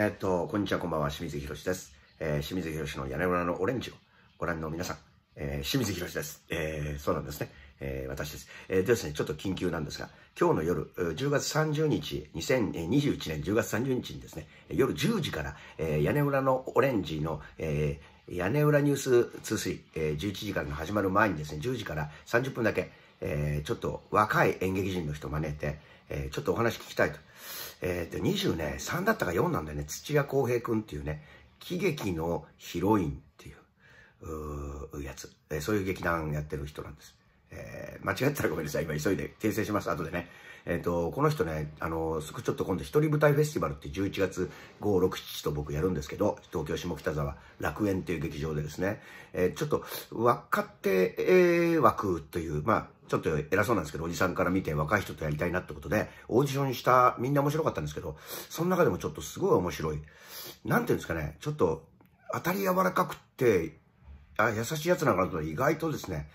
えっと、こんにちは、こんばんは、清水博です。えー、清水博の屋根裏のオレンジをご覧の皆さん、えー、清水博です。えー、そうなんですね。えー、私です。えー、でですね、ちょっと緊急なんですが、今日の夜、10月30日、2021年10月30日にですね、夜10時から、えー、屋根裏のオレンジの、えー、屋根裏ニュース通水、えー、11時から始まる前にですね、10時から30分だけ、えー、ちょっと若い演劇人の人を招いて、えー、ちょっとお話聞きたいと。えー、で、23、だったか4なんだよね、土屋康平君っていうね、喜劇のヒロインっていう、うやつ、えー、そういう劇団やってる人なんです。間違ったらごめんなさい。今急いで訂正します。後でね。えっ、ー、と、この人ね、あの、すちょっと今度一人舞台フェスティバルって11月5、6、7と僕やるんですけど、東京下北沢楽園っていう劇場でですね、えー、ちょっと若手、えー、枠という、まあ、ちょっと偉そうなんですけど、おじさんから見て若い人とやりたいなってことで、オーディションした、みんな面白かったんですけど、その中でもちょっとすごい面白い。なんていうんですかね、ちょっと、当たり柔らかくって、あ、優しいやつなのかなと意外とですね、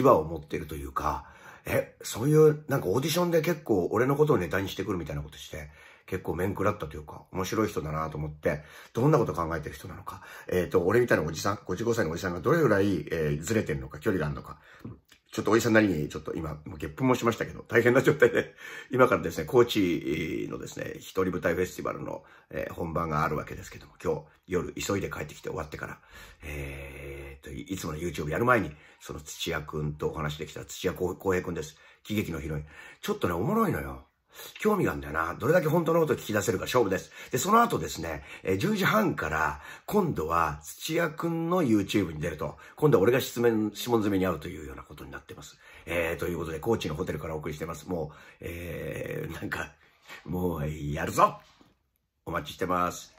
牙を持ってるというか、え、そういう、なんかオーディションで結構俺のことをネタにしてくるみたいなことして、結構面食らったというか、面白い人だなと思って、どんなこと考えてる人なのか、えっ、ー、と、俺みたいなおじさん、55歳のおじさんがどれぐらい、えー、ずれてるのか、距離があるのか、ちょっとおじさんなりに、ちょっと今、もうゲップもしましたけど、大変な状態で、今からですね、高知のですね、一人舞台フェスティバルの、えー、本番があるわけですけども、今日夜急いで帰ってきて終わってから、えー、と、いつもの YouTube やる前に、その土屋くんとお話できた土屋浩平くんです。喜劇のヒロイン。ちょっとね、おもろいのよ。興味があるんだよな。どれだけ本当のことを聞き出せるか勝負です。で、その後ですね、え10時半から、今度は土屋くんの YouTube に出ると、今度は俺が質問、質問詰めに会うというようなことになってます。えー、ということで、高知のホテルからお送りしてます。もう、えー、なんか、もう、やるぞお待ちしてます。